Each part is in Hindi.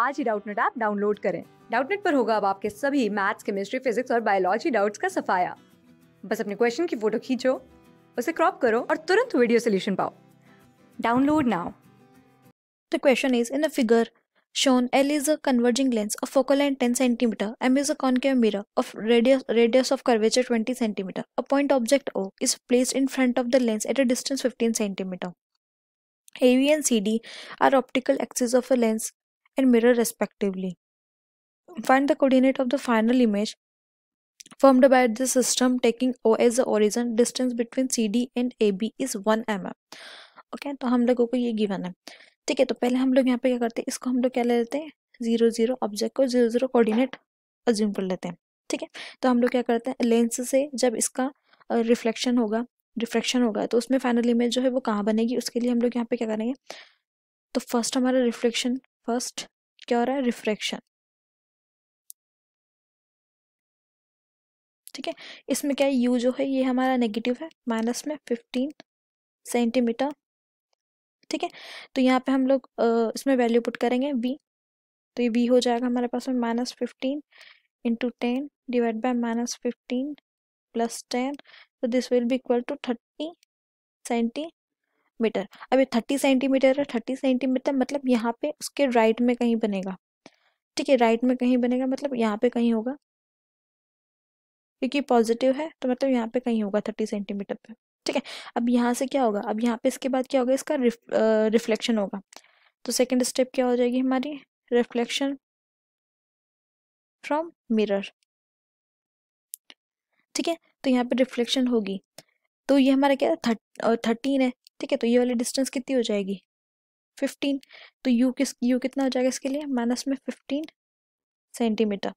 आज ही डाउटनेट ऐप डाउनलोड करें डाउटनेट पर होगा अब आपके सभी मैथ्स केमिस्ट्री फिजिक्स और बायोलॉजी डाउट्स का सफाया बस अपने क्वेश्चन की फोटो खींचो उसे क्रॉप करो और तुरंत वीडियो सोल्यूशन पाओ download now The question is in a figure shown L is a converging lens of focal length 10 cm, M is a concave mirror of radius, radius of curvature 20 cm. A point object O is placed in front of the lens at a distance 15 cm. AV and CD are optical axes of a lens and mirror respectively. Find the coordinate of the final image formed by the system taking O as the origin. Distance between CD and AB is 1 mm. Okay okay, तो हम लोगों को ये गिवन है ठीक है तो पहले हम लोग यहाँ पे क्या करते हैं इसको हम लोग क्या ले लेते हैं जीरो जीरो ऑब्जेक्ट को जीरो जीरो कोऑर्डिनेट अज्यूम कर लेते हैं ठीक है तो हम लोग क्या करते हैं लेंस से जब इसका रिफ्लेक्शन होगा रिफ्लेक्शन होगा तो उसमें फाइनल इमेज जो है वो कहाँ बनेगी उसके लिए हम लोग यहाँ पे क्या करेंगे तो फर्स्ट हमारा रिफ्लेक्शन फर्स्ट क्या हो रहा है रिफ्रैक्शन ठीक है इसमें क्या है यू जो है ये हमारा नेगेटिव है माइनस में फिफ्टीन सेंटीमीटर ठीक है तो यहाँ पे हम लोग इसमें वैल्यू पुट करेंगे वी तो ये वी हो जाएगा हमारे पास में minus fifteen into ten divide by minus fifteen plus ten तो this will be equal to thirty centimetre अब ये थर्टी सेंटीमीटर है थर्टी सेंटीमीटर मतलब यहाँ पे उसके राइट में कहीं बनेगा ठीक है राइट में कहीं बनेगा मतलब यहाँ पे कहीं होगा क्योंकि पॉजिटिव है तो मतलब यहाँ पे कहीं होगा थर्टी सेंटीमीटर पे ठीक है अब यहाँ से क्या होगा अब यहाँ पे इसके बाद क्या होगा इसका रिफ्लेक्शन रिफ्लेक्शन होगा तो सेकेंड स्टेप क्या हो जाएगी हमारी रिफ्लेक्शन फ्रॉम मिरर ठीक है तो यहाँ पे रिफ्लेक्शन होगी तो ये हमारा क्या है थर्टीन है ठीक है तो ये वाली डिस्टेंस कितनी हो जाएगी फिफ्टीन तो यू किस यू कितना हो जाएगा इसके लिए माइनस में फिफ्टीन सेंटीमीटर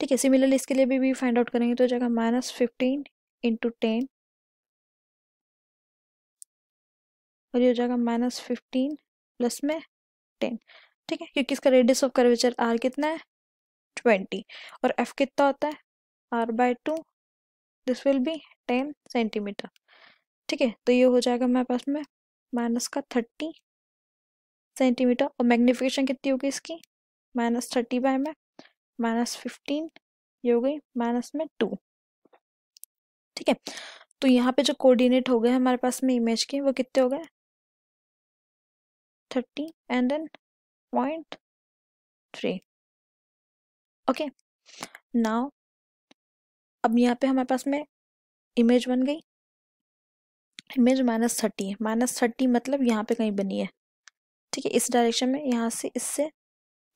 ठीक है सिमिलरली इसके लिए भी फाइंड आउट करेंगे तो हो जाएगा माइनस फिफ्टीन इंटू टेन और ये हो जाएगा माइनस फिफ्टीन प्लस में टेन ठीक है क्योंकि इसका रेडियस ऑफ कर्वेचर आर कितना है ट्वेंटी और एफ कितना होता है R by two this will be ten centimetre ठीक है तो ये हो जाएगा हमारे पास में माइनस का थर्टी सेंटीमीटर और मैग्निफिकेशन कितनी होगी इसकी माइनस थर्टी बाय में माइनस फिफ्टीन ये हो गई माइनस में टू ठीक है तो यहाँ पे जो कोऑर्डिनेट हो गए हमारे पास में इमेज के वो कितने हो गए thirty and then point three okay now अब यहाँ पे हमारे पास में इमेज बन गई इमेज माइनस थर्टी है माइनस थर्टी मतलब यहाँ पे कहीं बनी है ठीक है इस डायरेक्शन में यहाँ से इससे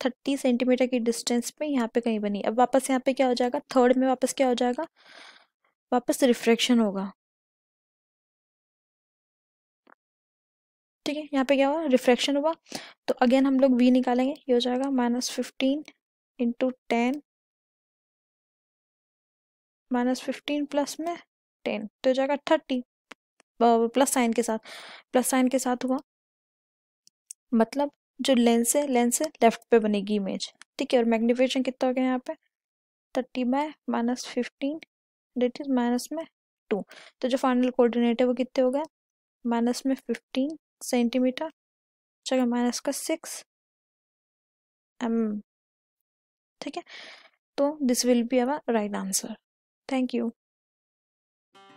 थर्टी सेंटीमीटर की डिस्टेंस पे यहाँ पे कहीं बनी अब वापस यहाँ पे क्या हो जाएगा थर्ड में वापस क्या हो जाएगा वापस रिफ्रैक्शन होगा ठीक है यहाँ पे क्या हुआ रिफ्रैक्शन हुआ तो अगेन हम लोग वी निकालेंगे ये हो जाएगा minus fifteen into ten minus fifteen plus में टेन तो हो जाएगा थर्टी प्लस साइन के साथ प्लस साइन के साथ हुआ मतलब जो लेंस है लेंस है लेफ्ट पे बनेगी इमेज ठीक है और मैग्निफिकेशन कितना हो गया यहाँ पे thirty by minus fifteen that is minus में टू तो जो फाइनल कोऑर्डिनेट है वो कितने हो गए माइनस में फिफ्टीन सेंटीमीटर जगह माइनस का सिक्स एम ठीक है तो this will be our right answer thank you